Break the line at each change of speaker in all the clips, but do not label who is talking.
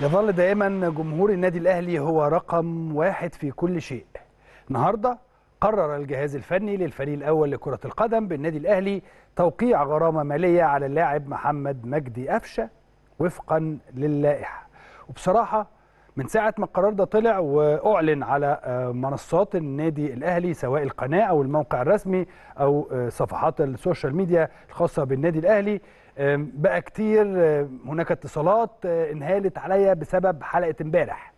يظل دائما جمهور النادي الاهلي هو رقم واحد في كل شيء النهارده قرر الجهاز الفني للفريق الاول لكره القدم بالنادي الاهلي توقيع غرامه ماليه على اللاعب محمد مجدي قفشه وفقا للائحه وبصراحه من ساعه ما القرار ده طلع واعلن على منصات النادي الاهلي سواء القناه او الموقع الرسمي او صفحات السوشيال ميديا الخاصه بالنادي الاهلي بقى كتير هناك اتصالات انهالت عليا بسبب حلقه امبارح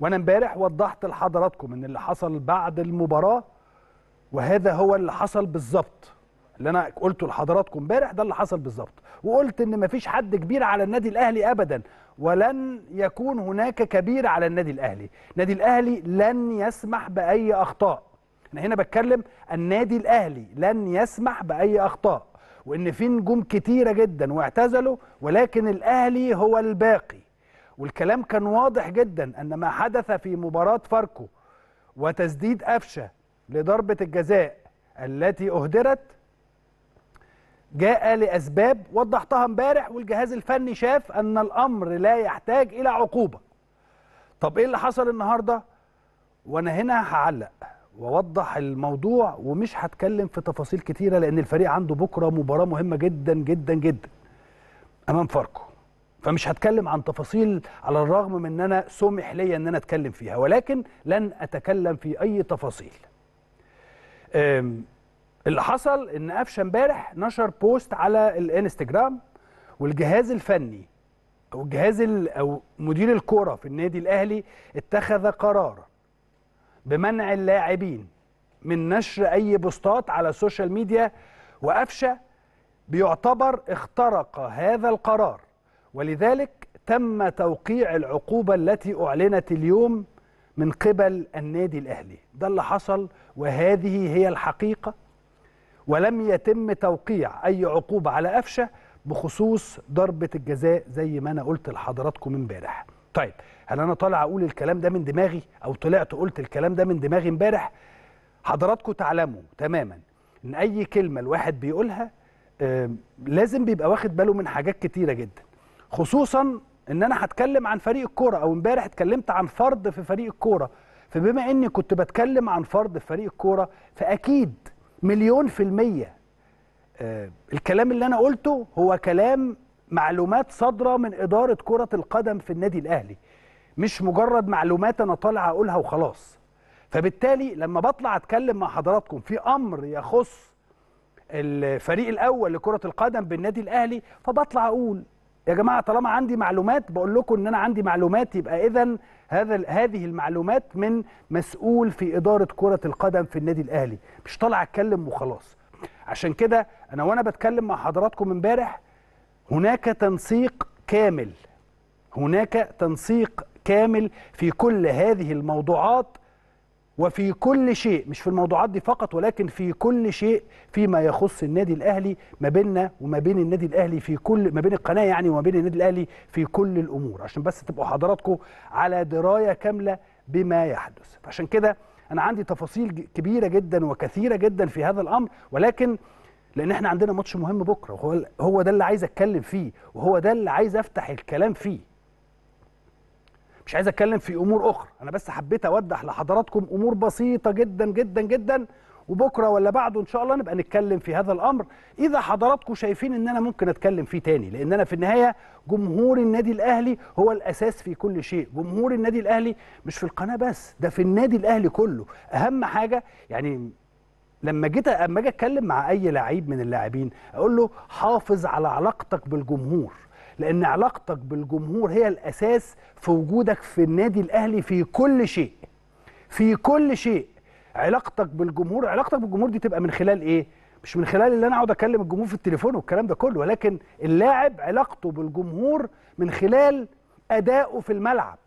وانا امبارح وضحت لحضراتكم ان اللي حصل بعد المباراه وهذا هو اللي حصل بالظبط اللي انا قلته لحضراتكم امبارح ده اللي حصل بالظبط وقلت ان مفيش حد كبير على النادي الاهلي ابدا ولن يكون هناك كبير على النادي الاهلي النادي الاهلي لن يسمح باي اخطاء انا هنا بتكلم النادي الاهلي لن يسمح باي اخطاء وان في نجوم كتيره جدا واعتزلوا ولكن الاهلي هو الباقي والكلام كان واضح جدا ان ما حدث في مباراه فاركو وتسديد قفشه لضربه الجزاء التي اهدرت جاء لاسباب وضحتها امبارح والجهاز الفني شاف ان الامر لا يحتاج الى عقوبه طب ايه اللي حصل النهارده وانا هنا هعلق ووضح الموضوع ومش هتكلم في تفاصيل كتيره لان الفريق عنده بكره مباراه مهمه جدا جدا جدا امام فاركو فمش هتكلم عن تفاصيل على الرغم من ان انا سمح لي ان انا اتكلم فيها ولكن لن اتكلم في اي تفاصيل اللي حصل ان قفشه امبارح نشر بوست على الانستجرام والجهاز الفني او الجهاز او مدير الكره في النادي الاهلي اتخذ قرار بمنع اللاعبين من نشر أي بوستات على السوشيال ميديا وأفشى بيعتبر اخترق هذا القرار ولذلك تم توقيع العقوبة التي أعلنت اليوم من قبل النادي الأهلي ده اللي حصل وهذه هي الحقيقة ولم يتم توقيع أي عقوبة على أفشة بخصوص ضربة الجزاء زي ما أنا قلت لحضراتكم امبارح طيب هل انا طالع اقول الكلام ده من دماغي او طلعت قلت الكلام ده من دماغي امبارح حضراتكم تعلموا تماما ان اي كلمه الواحد بيقولها لازم بيبقى واخد باله من حاجات كتيره جدا خصوصا ان انا هتكلم عن فريق الكوره او امبارح اتكلمت عن فرد في فريق الكوره فبما اني كنت بتكلم عن فرد في فريق الكوره فاكيد مليون في الميه الكلام اللي انا قلته هو كلام معلومات صادره من اداره كره القدم في النادي الاهلي مش مجرد معلومات انا طالع اقولها وخلاص فبالتالي لما بطلع اتكلم مع حضراتكم في امر يخص الفريق الاول لكره القدم بالنادي الاهلي فبطلع اقول يا جماعه طالما عندي معلومات بقول لكم ان انا عندي معلومات يبقى اذا هذا هذه المعلومات من مسؤول في اداره كره القدم في النادي الاهلي مش طالع اتكلم وخلاص عشان كده انا وانا بتكلم مع حضراتكم امبارح هناك تنسيق كامل هناك تنسيق كامل في كل هذه الموضوعات وفي كل شيء مش في الموضوعات دي فقط ولكن في كل شيء فيما يخص النادي الاهلي ما بيننا وما بين النادي الاهلي في كل ما بين القناه يعني وما بين النادي الاهلي في كل الامور عشان بس تبقوا حضراتكم على درايه كامله بما يحدث عشان كده انا عندي تفاصيل كبيره جدا وكثيره جدا في هذا الامر ولكن لان احنا عندنا ماتش مهم بكره وهو هو ده اللي عايز اتكلم فيه وهو ده اللي عايز افتح الكلام فيه مش عايز اتكلم في امور اخرى انا بس حبيت اوضح لحضراتكم امور بسيطه جدا جدا جدا وبكره ولا بعده ان شاء الله نبقى نتكلم في هذا الامر اذا حضراتكم شايفين ان انا ممكن اتكلم فيه تاني لان انا في النهايه جمهور النادي الاهلي هو الاساس في كل شيء جمهور النادي الاهلي مش في القناه بس ده في النادي الاهلي كله اهم حاجه يعني لما جيت اما اجي اتكلم مع اي لعيب من اللاعبين اقول له حافظ على علاقتك بالجمهور لان علاقتك بالجمهور هي الاساس في وجودك في النادي الاهلي في كل شيء في كل شيء علاقتك بالجمهور علاقتك بالجمهور دي تبقى من خلال ايه مش من خلال اللي انا اقعد اكلم الجمهور في التليفون والكلام ده كله ولكن اللاعب علاقته بالجمهور من خلال اداؤه في الملعب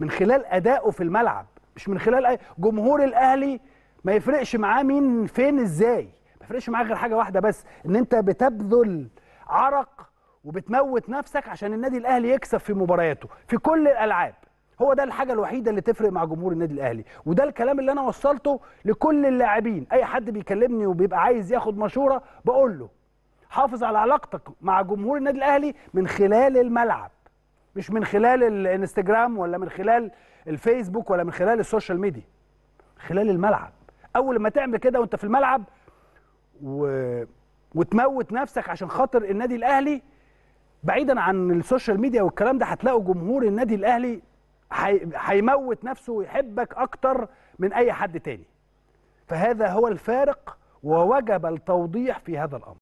من خلال اداؤه في الملعب مش من خلال جمهور الاهلي ما يفرقش معاه مين فين ازاي ما يفرقش معاه غير حاجه واحده بس ان انت بتبذل عرق وبتموت نفسك عشان النادي الاهلي يكسب في مبارياته في كل الالعاب هو ده الحاجه الوحيده اللي تفرق مع جمهور النادي الاهلي وده الكلام اللي انا وصلته لكل اللاعبين اي حد بيكلمني وبيبقى عايز ياخد مشوره بقول له حافظ على علاقتك مع جمهور النادي الاهلي من خلال الملعب مش من خلال الانستجرام ولا من خلال الفيسبوك ولا من خلال السوشيال ميديا خلال الملعب اول ما تعمل كده وانت في الملعب و... وتموت نفسك عشان خاطر النادي الاهلي بعيدا عن السوشيال ميديا والكلام ده هتلاقوا جمهور النادي الاهلي هيموت حي... نفسه ويحبك اكتر من اي حد تاني فهذا هو الفارق ووجب التوضيح في هذا الامر